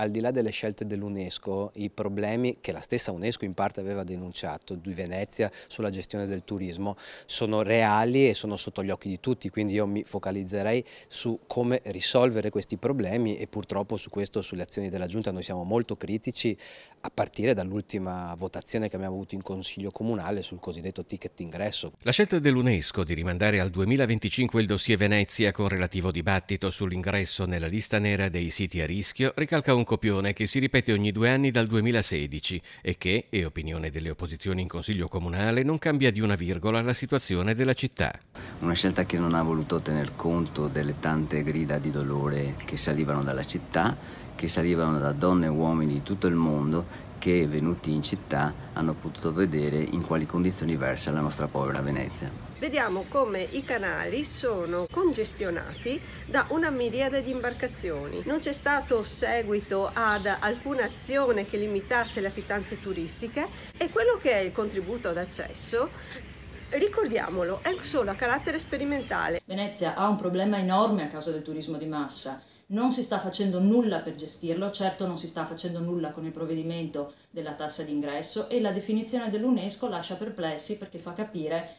al di là delle scelte dell'UNESCO, i problemi che la stessa UNESCO in parte aveva denunciato di Venezia sulla gestione del turismo sono reali e sono sotto gli occhi di tutti, quindi io mi focalizzerei su come risolvere questi problemi e purtroppo su questo, sulle azioni della Giunta, noi siamo molto critici a partire dall'ultima votazione che abbiamo avuto in Consiglio Comunale sul cosiddetto ticket d'ingresso. La scelta dell'UNESCO di rimandare al 2025 il dossier Venezia con relativo dibattito sull'ingresso nella lista nera dei siti a rischio ricalca un copione che si ripete ogni due anni dal 2016 e che, è opinione delle opposizioni in Consiglio Comunale, non cambia di una virgola la situazione della città. Una scelta che non ha voluto tener conto delle tante grida di dolore che salivano dalla città, che salivano da donne e uomini di tutto il mondo che, venuti in città, hanno potuto vedere in quali condizioni versa la nostra povera Venezia. Vediamo come i canali sono congestionati da una miriade di imbarcazioni. Non c'è stato seguito ad alcuna azione che limitasse le affittanze turistiche e quello che è il contributo d'accesso ricordiamolo, è solo a carattere sperimentale. Venezia ha un problema enorme a causa del turismo di massa. Non si sta facendo nulla per gestirlo, certo non si sta facendo nulla con il provvedimento della tassa d'ingresso e la definizione dell'UNESCO lascia perplessi perché fa capire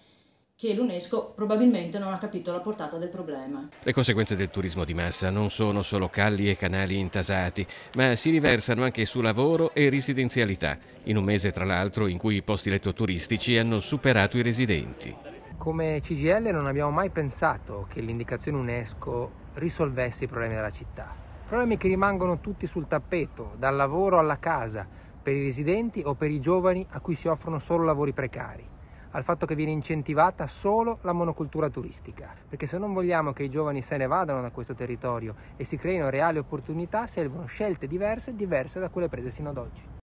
che l'UNESCO probabilmente non ha capito la portata del problema. Le conseguenze del turismo di massa non sono solo calli e canali intasati, ma si riversano anche su lavoro e residenzialità, in un mese tra l'altro in cui i posti letto turistici hanno superato i residenti. Come CGL non abbiamo mai pensato che l'indicazione UNESCO risolvesse i problemi della città. Problemi che rimangono tutti sul tappeto, dal lavoro alla casa, per i residenti o per i giovani a cui si offrono solo lavori precari al fatto che viene incentivata solo la monocultura turistica, perché se non vogliamo che i giovani se ne vadano da questo territorio e si creino reali opportunità, servono scelte diverse, diverse da quelle prese sino ad oggi.